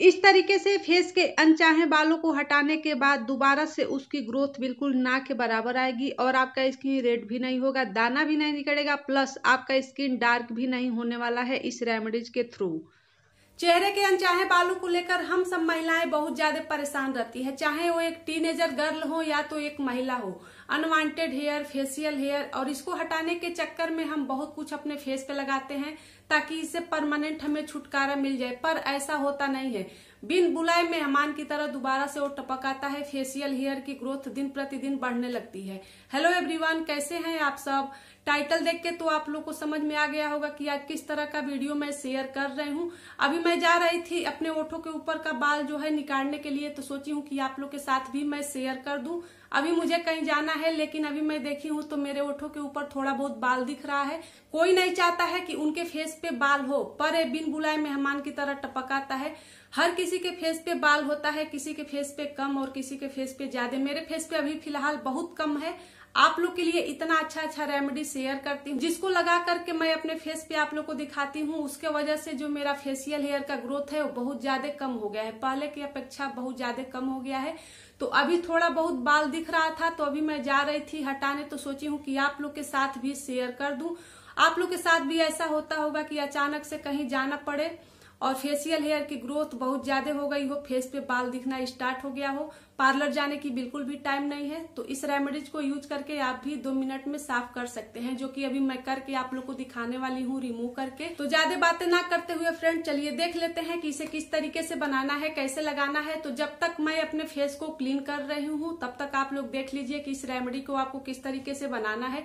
इस तरीके से फेस के अनचाहे बालों को हटाने के बाद दोबारा से उसकी ग्रोथ बिल्कुल ना के बराबर आएगी और आपका स्किन रेड भी नहीं होगा दाना भी नहीं निकलेगा प्लस आपका स्किन डार्क भी नहीं होने वाला है इस रेमेडीज के थ्रू चेहरे के अनचाहे बालों को लेकर हम सब महिलाएं बहुत ज्यादा परेशान रहती है चाहे वो एक टीनेजर गर्ल हो या तो एक महिला हो अनवांटेड हेयर फेसियल हेयर और इसको हटाने के चक्कर में हम बहुत कुछ अपने फेस पे लगाते हैं ताकि इससे परमानेंट हमें छुटकारा मिल जाए पर ऐसा होता नहीं है बिन बुलाए मेहमान की तरह दोबारा से वो टपक आता है फेशियल हेयर की ग्रोथ दिन प्रतिदिन बढ़ने लगती है हेलो एवरीवन कैसे हैं आप सब टाइटल देख के तो आप लोग को समझ में आ गया होगा कि आज किस तरह का वीडियो मैं शेयर कर रही हूँ अभी मैं जा रही थी अपने ओठों के ऊपर का बाल जो है निकालने के लिए तो सोची हूँ कि आप लोग के साथ भी मैं शेयर कर दू अभी मुझे कहीं जाना है लेकिन अभी मैं देखी हूँ तो मेरे ओठों के ऊपर थोड़ा बहुत बाल दिख रहा है कोई नहीं चाहता है कि उनके फेस पे बाल हो पर बिन बुलाए मेहमान की तरह टपकाता है हर किसी के फेस पे बाल होता है किसी के फेस पे कम और किसी के फेस पे ज्यादा मेरे फेस पे अभी फिलहाल बहुत कम है आप लोग के लिए इतना अच्छा अच्छा रेमेडी शेयर करती हूँ जिसको लगा करके मैं अपने फेस पे आप लोग को दिखाती हूँ उसके वजह से जो मेरा फेसियल हेयर का ग्रोथ है वो बहुत ज्यादा कम हो गया है पहले की अपेक्षा बहुत ज्यादा कम हो गया है तो अभी थोड़ा बहुत बाल दिख रहा था तो अभी मैं जा रही थी हटाने तो सोची हूँ कि आप लोग के साथ भी शेयर कर दू आप लोग के साथ भी ऐसा होता होगा कि अचानक से कहीं जाना पड़े और फेशियल हेयर की ग्रोथ बहुत ज्यादा हो गई हो फेस पे बाल दिखना स्टार्ट हो गया हो पार्लर जाने की बिल्कुल भी टाइम नहीं है तो इस रेमेडीज को यूज करके आप भी दो मिनट में साफ कर सकते हैं जो कि अभी मैं करके आप लोग को दिखाने वाली हूँ रिमूव करके तो ज्यादा बातें ना करते हुए फ्रेंड चलिए देख लेते हैं कि इसे किस तरीके से बनाना है कैसे लगाना है तो जब तक मैं अपने फेस को क्लीन कर रही हूँ तब तक आप लोग देख लीजिए कि इस रेमेडी को आपको किस तरीके से बनाना है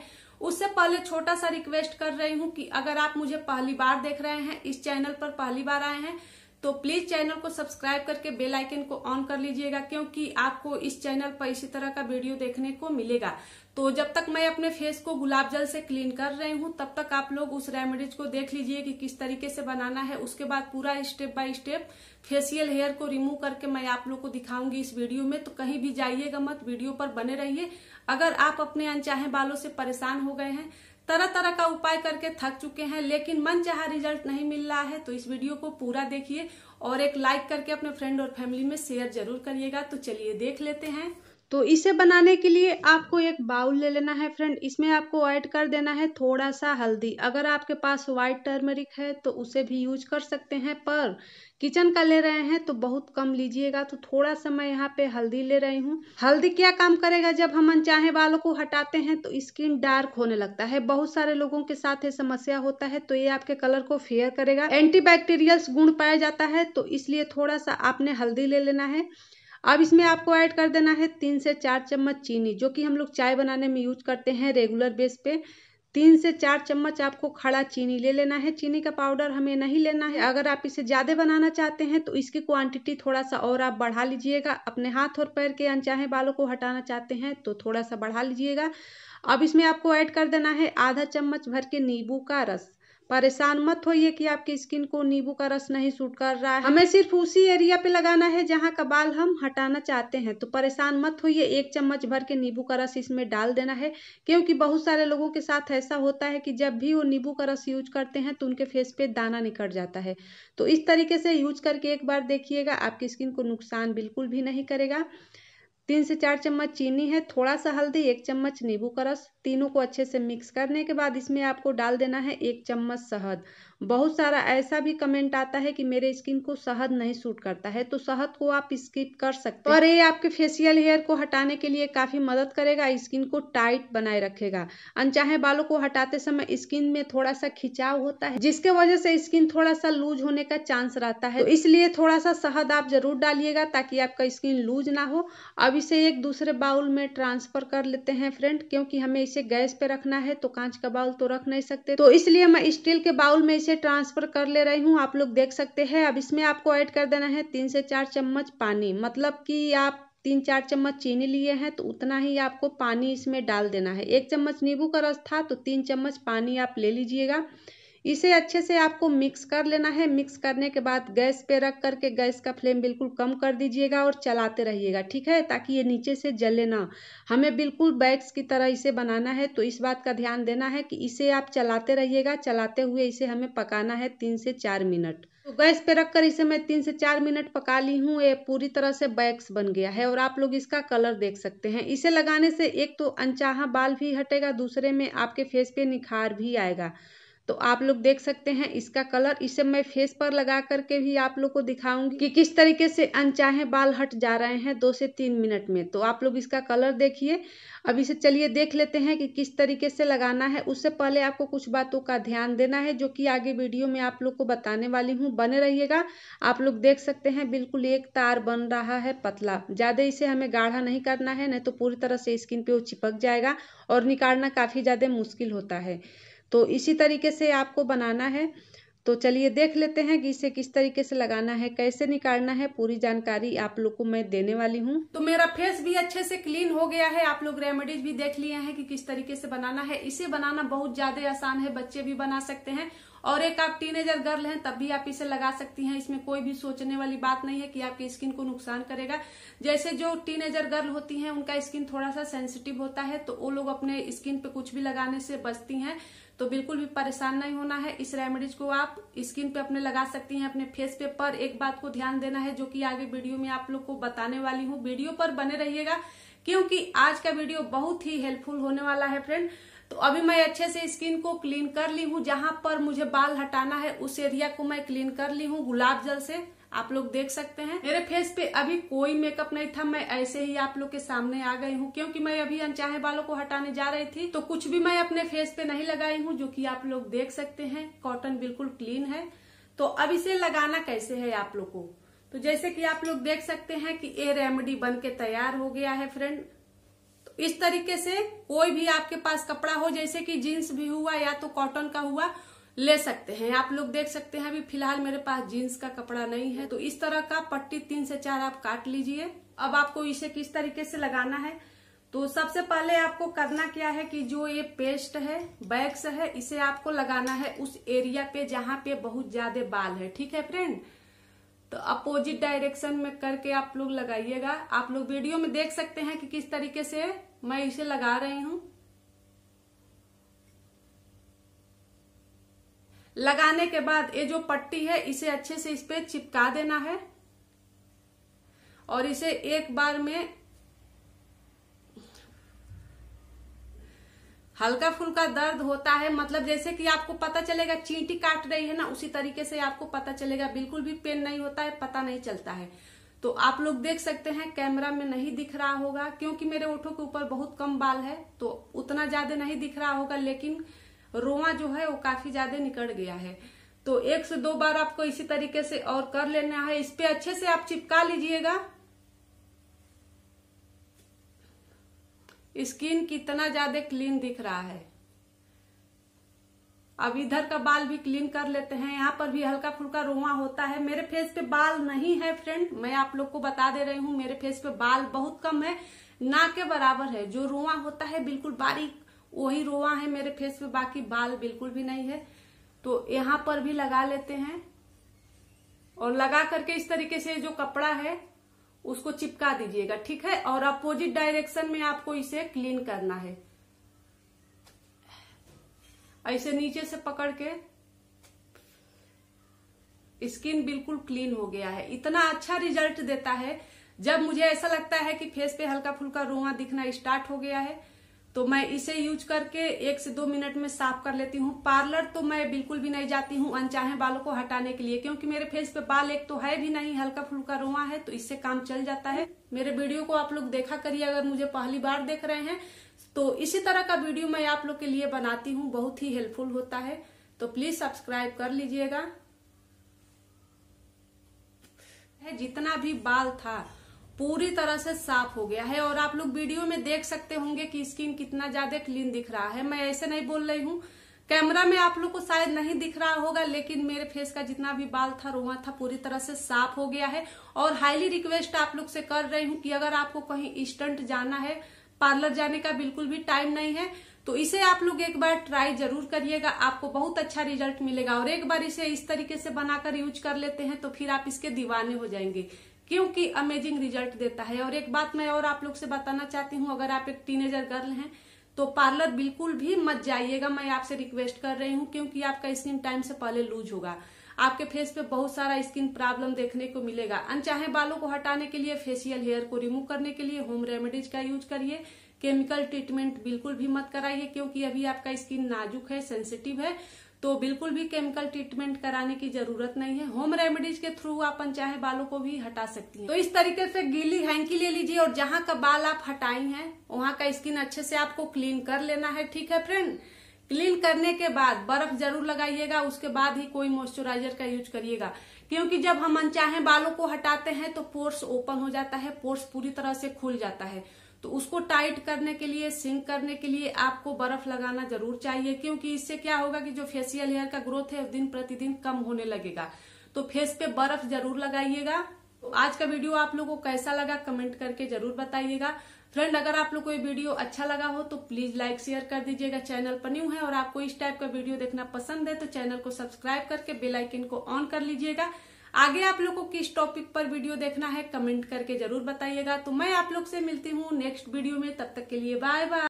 उससे पहले छोटा सा रिक्वेस्ट कर रही हूँ कि अगर आप मुझे पहली बार देख रहे हैं इस चैनल पर पहली बार आए हैं तो प्लीज चैनल को सब्सक्राइब करके बेल आइकन को ऑन कर लीजिएगा क्योंकि आपको इस चैनल पर इसी तरह का वीडियो देखने को मिलेगा तो जब तक मैं अपने फेस को गुलाब जल से क्लीन कर रही हूँ तब तक आप लोग उस रेमेडीज को देख लीजिए कि किस तरीके से बनाना है उसके बाद पूरा step by step facial hair को रिमूव करके मैं आप लोग को दिखाऊंगी इस वीडियो में तो कहीं भी जाइएगा मत वीडियो पर बने रहिए अगर आप अपने अनचाहे बालों से परेशान हो गए हैं तरह तरह का उपाय करके थक चुके हैं लेकिन मन चाह रिजल्ट नहीं मिल रहा है तो इस वीडियो को पूरा देखिए और एक लाइक करके अपने फ्रेंड और फैमिली में शेयर जरूर करिएगा तो चलिए देख लेते हैं तो इसे बनाने के लिए आपको एक बाउल ले लेना है फ्रेंड इसमें आपको ऐड कर देना है थोड़ा सा हल्दी अगर आपके पास वाइट टर्मरिक है तो उसे भी यूज कर सकते हैं पर किचन का ले रहे हैं तो बहुत कम लीजिएगा तो थोड़ा सा मैं यहाँ पे हल्दी ले रही हूँ हल्दी क्या काम करेगा जब हम अनचाहे बालों को हटाते हैं तो स्किन डार्क होने लगता है बहुत सारे लोगों के साथ ये समस्या होता है तो ये आपके कलर को फेयर करेगा एंटीबैक्टीरियल्स गुण पाया जाता है तो इसलिए थोड़ा सा आपने हल्दी ले लेना है अब इसमें आपको ऐड कर देना है तीन से चार चम्मच चीनी जो कि हम लोग चाय बनाने में यूज करते हैं रेगुलर बेस पे तीन से चार चम्मच आपको खड़ा चीनी ले लेना है चीनी का पाउडर हमें नहीं लेना है अगर आप इसे ज़्यादा बनाना चाहते हैं तो इसकी क्वांटिटी थोड़ा सा और आप बढ़ा लीजिएगा अपने हाथ और पैर के अनचाहे बालों को हटाना चाहते हैं तो थोड़ा सा बढ़ा लीजिएगा अब इसमें आपको ऐड कर देना है आधा चम्मच भर के नींबू का रस परेशान मत होइए कि आपकी स्किन को नींबू का रस नहीं सूट कर रहा है हमें सिर्फ उसी एरिया पे लगाना है जहाँ का बाल हम हटाना चाहते हैं तो परेशान मत होइए एक चम्मच भर के नींबू का रस इसमें डाल देना है क्योंकि बहुत सारे लोगों के साथ ऐसा होता है कि जब भी वो नींबू का रस यूज करते हैं तो उनके फेस पे दाना निकट जाता है तो इस तरीके से यूज करके एक बार देखिएगा आपकी स्किन को नुकसान बिल्कुल भी नहीं करेगा तीन से चार चम्मच चीनी है थोड़ा सा हल्दी एक चम्मच नींबू का रस तीनों को अच्छे से मिक्स करने के बाद इसमें आपको डाल देना है एक चम्मच शहद बहुत सारा ऐसा भी कमेंट आता है कि मेरे स्किन को शहद नहीं सूट करता है तो शहद को आप स्किप कर सकते हैं और ये आपके फेशियल हेयर को हटाने के लिए काफ़ी मदद करेगा स्किन को टाइट बनाए रखेगा अनचाहे बालों को हटाते समय स्किन में थोड़ा सा खिंचाव होता है जिसके वजह से स्किन थोड़ा सा लूज होने का चांस रहता है तो इसलिए थोड़ा सा शहद आप जरूर डालिएगा ताकि आपका स्किन लूज ना हो अब इसे एक दूसरे बाउल में ट्रांसफर कर लेते हैं फ्रेंड क्योंकि हमें इसे गैस पे रखना है तो कांच का बाउल तो रख नहीं सकते तो इसलिए मैं स्टील के बाउल में इसे इसे ट्रांसफ़र कर ले रही हूँ आप लोग देख सकते हैं अब इसमें आपको ऐड कर देना है तीन से चार चम्मच पानी मतलब कि आप तीन चार चम्मच चीनी लिए हैं तो उतना ही आपको पानी इसमें डाल देना है एक चम्मच नींबू का रस था तो तीन चम्मच पानी आप ले लीजिएगा इसे अच्छे से आपको मिक्स कर लेना है मिक्स करने के बाद गैस पे रख करके गैस का फ्लेम बिल्कुल कम कर दीजिएगा और चलाते रहिएगा ठीक है ताकि ये नीचे से जले ना हमें बिल्कुल बैग्स की तरह इसे बनाना है तो इस बात का ध्यान देना है कि इसे आप चलाते रहिएगा चलाते हुए इसे हमें पकाना है तीन से चार मिनट तो गैस पे रख कर इसे मैं तीन से चार मिनट पका ली हूँ ये पूरी तरह से बैक्स बन गया है और आप लोग इसका कलर देख सकते हैं इसे लगाने से एक तो अनचाहा बाल भी हटेगा दूसरे में आपके फेस पे निखार भी आएगा तो आप लोग देख सकते हैं इसका कलर इसे मैं फेस पर लगा करके भी आप लोग को दिखाऊंगी कि किस तरीके से अनचाहे बाल हट जा रहे हैं दो से तीन मिनट में तो आप लोग इसका कलर देखिए अब इसे चलिए देख लेते हैं कि किस तरीके से लगाना है उससे पहले आपको कुछ बातों का ध्यान देना है जो कि आगे वीडियो में आप लोग को बताने वाली हूँ बने रहिएगा आप लोग देख सकते हैं बिल्कुल एक तार बन रहा है पतला ज़्यादा इसे हमें गाढ़ा नहीं करना है नहीं तो पूरी तरह से स्किन पे वो चिपक जाएगा और निकालना काफ़ी ज़्यादा मुश्किल होता है तो इसी तरीके से आपको बनाना है तो चलिए देख लेते हैं कि इसे किस तरीके से लगाना है कैसे निकालना है पूरी जानकारी आप लोग को मैं देने वाली हूँ तो मेरा फेस भी अच्छे से क्लीन हो गया है आप लोग रेमेडीज भी देख लिए हैं कि किस तरीके से बनाना है इसे बनाना बहुत ज्यादा आसान है बच्चे भी बना सकते हैं और एक आप टीनेजर गर्ल हैं तब भी आप इसे लगा सकती हैं इसमें कोई भी सोचने वाली बात नहीं है कि आपकी स्किन को नुकसान करेगा जैसे जो टीनेजर गर्ल होती हैं उनका स्किन थोड़ा सा सेंसिटिव होता है तो वो लोग अपने स्किन पे कुछ भी लगाने से बचती हैं तो बिल्कुल भी परेशान नहीं होना है इस रेमेडीज को आप स्किन पे अपने लगा सकती हैं अपने फेस पे पर एक बात को ध्यान देना है जो कि आगे वीडियो में आप लोग को बताने वाली हूँ वीडियो पर बने रहिएगा क्योंकि आज का वीडियो बहुत ही हेल्पफुल होने वाला है फ्रेंड तो अभी मैं अच्छे से स्किन को क्लीन कर ली हूँ जहां पर मुझे बाल हटाना है उस एरिया को मैं क्लीन कर ली हूँ गुलाब जल से आप लोग देख सकते हैं मेरे फेस पे अभी कोई मेकअप नहीं था मैं ऐसे ही आप लोग के सामने आ गई हूँ क्योंकि मैं अभी अनचाहे बालों को हटाने जा रही थी तो कुछ भी मैं अपने फेस पे नहीं लगाई हूँ जो की आप लोग देख सकते हैं कॉटन बिल्कुल क्लीन है तो अब इसे लगाना कैसे है आप लोग को तो जैसे की आप लोग देख सकते हैं कि ए रेमेडी बन के तैयार हो गया है फ्रेंड तो इस तरीके से कोई भी आपके पास कपड़ा हो जैसे की जीन्स भी हुआ या तो कॉटन का हुआ ले सकते हैं आप लोग देख सकते हैं अभी फिलहाल मेरे पास जीन्स का कपड़ा नहीं है तो इस तरह का पट्टी तीन से चार आप काट लीजिए अब आपको इसे किस तरीके से लगाना है तो सबसे पहले आपको करना क्या है कि जो ये पेस्ट है बैग्स है इसे आपको लगाना है उस एरिया पे जहाँ पे बहुत ज्यादा बाल है ठीक है फ्रेंड तो अपोजिट डायरेक्शन में करके आप लोग लगाइएगा आप लोग वीडियो में देख सकते हैं कि किस तरीके से मैं इसे लगा रही हूँ लगाने के बाद ये जो पट्टी है इसे अच्छे से इस पर चिपका देना है और इसे एक बार में हल्का फुल्का दर्द होता है मतलब जैसे कि आपको पता चलेगा चींटी काट रही है ना उसी तरीके से आपको पता चलेगा बिल्कुल भी पेन नहीं होता है पता नहीं चलता है तो आप लोग देख सकते हैं कैमरा में नहीं दिख रहा होगा क्योंकि मेरे ओठों के ऊपर बहुत कम बाल है तो उतना ज्यादा नहीं दिख रहा होगा लेकिन रोआ जो है वो काफी ज्यादा निकल गया है तो एक से दो बार आपको इसी तरीके से और कर लेना है इस पे अच्छे से आप चिपका लीजिएगा स्किन कितना ज्यादा क्लीन दिख रहा है अब इधर का बाल भी क्लीन कर लेते हैं यहाँ पर भी हल्का फुल्का रोवा होता है मेरे फेस पे बाल नहीं है फ्रेंड मैं आप लोग को बता दे रही हूँ मेरे फेस पे बाल बहुत कम है ना के बराबर है जो रोआ होता है बिल्कुल बारीक वही रोआ है मेरे फेस पे बाकी बाल बिल्कुल भी नहीं है तो यहाँ पर भी लगा लेते हैं और लगा करके इस तरीके से जो कपड़ा है उसको चिपका दीजिएगा ठीक है और अपोजिट डायरेक्शन में आपको इसे क्लीन करना है ऐसे नीचे से पकड़ के स्किन बिल्कुल क्लीन हो गया है इतना अच्छा रिजल्ट देता है जब मुझे ऐसा लगता है कि फेस पे हल्का फुल्का रुआ दिखना स्टार्ट हो गया है तो मैं इसे यूज करके एक से दो मिनट में साफ कर लेती हूँ पार्लर तो मैं बिल्कुल भी नहीं जाती हूँ अनचाहे बालों को हटाने के लिए क्योंकि मेरे फेस पे बाल एक तो है भी नहीं हल्का फुल्का रोआ है तो इससे काम चल जाता है मेरे वीडियो को आप लोग देखा करिए अगर मुझे पहली बार देख रहे हैं तो इसी तरह का वीडियो मैं आप लोग के लिए बनाती हूँ बहुत ही हेल्पफुल होता है तो प्लीज सब्सक्राइब कर लीजिएगा जितना भी बाल था पूरी तरह से साफ हो गया है और आप लोग वीडियो में देख सकते होंगे कि स्किन कितना ज्यादा क्लीन दिख रहा है मैं ऐसे नहीं बोल रही हूँ कैमरा में आप लोग को शायद नहीं दिख रहा होगा लेकिन मेरे फेस का जितना भी बाल था रोआ था पूरी तरह से साफ हो गया है और हाईली रिक्वेस्ट आप लोग से कर रही हूँ कि अगर आपको कहीं इंस्टेंट जाना है पार्लर जाने का बिल्कुल भी टाइम नहीं है तो इसे आप लोग एक बार ट्राई जरूर करिएगा आपको बहुत अच्छा रिजल्ट मिलेगा और एक बार इसे इस तरीके से बनाकर यूज कर लेते हैं तो फिर आप इसके दीवाने हो जाएंगे क्योंकि अमेजिंग रिजल्ट देता है और एक बात मैं और आप लोग से बताना चाहती हूँ अगर आप एक टीनेजर गर्ल हैं तो पार्लर बिल्कुल भी मत जाइएगा मैं आपसे रिक्वेस्ट कर रही हूँ क्योंकि आपका स्किन टाइम से पहले लूज होगा आपके फेस पे बहुत सारा स्किन प्रॉब्लम देखने को मिलेगा अनचाहे बालों को हटाने के लिए फेशियल हेयर को रिमूव करने के लिए होम रेमेडीज का यूज करिए केमिकल ट्रीटमेंट बिल्कुल भी मत कराइए क्योंकि अभी आपका स्किन नाजुक है सेंसिटिव है तो बिल्कुल भी केमिकल ट्रीटमेंट कराने की जरूरत नहीं है होम रेमेडीज के थ्रू अपन चाहे बालों को भी हटा सकती हैं तो इस तरीके से गीली हैंकी ले लीजिए और जहाँ का बाल आप हटाई हैं वहाँ का स्किन अच्छे से आपको क्लीन कर लेना है ठीक है फ्रेंड क्लीन करने के बाद बर्फ जरूर लगाइएगा उसके बाद ही कोई मॉइस्चराइजर का यूज करिएगा क्योंकि जब हम अनचाहे बालों को हटाते हैं तो पोर्स ओपन हो जाता है पोर्स पूरी तरह से खुल जाता है तो उसको टाइट करने के लिए सिंक करने के लिए आपको बर्फ लगाना जरूर चाहिए क्योंकि इससे क्या होगा कि जो फेसियल हेयर का ग्रोथ है दिन प्रतिदिन कम होने लगेगा तो फेस पे बर्फ जरूर लगाइएगा तो आज का वीडियो आप लोगों को कैसा लगा कमेंट करके जरूर बताइएगा फ्रेंड अगर आप लोग को ये वीडियो अच्छा लगा हो तो प्लीज लाइक शेयर कर दीजिएगा चैनल पर न्यू है और आपको इस टाइप का वीडियो देखना पसंद है तो चैनल को सब्सक्राइब करके बेलाइकिन को ऑन कर लीजिएगा आगे आप लोग को किस टॉपिक पर वीडियो देखना है कमेंट करके जरूर बताइएगा तो मैं आप लोग से मिलती हूँ नेक्स्ट वीडियो में तब तक के लिए बाय बाय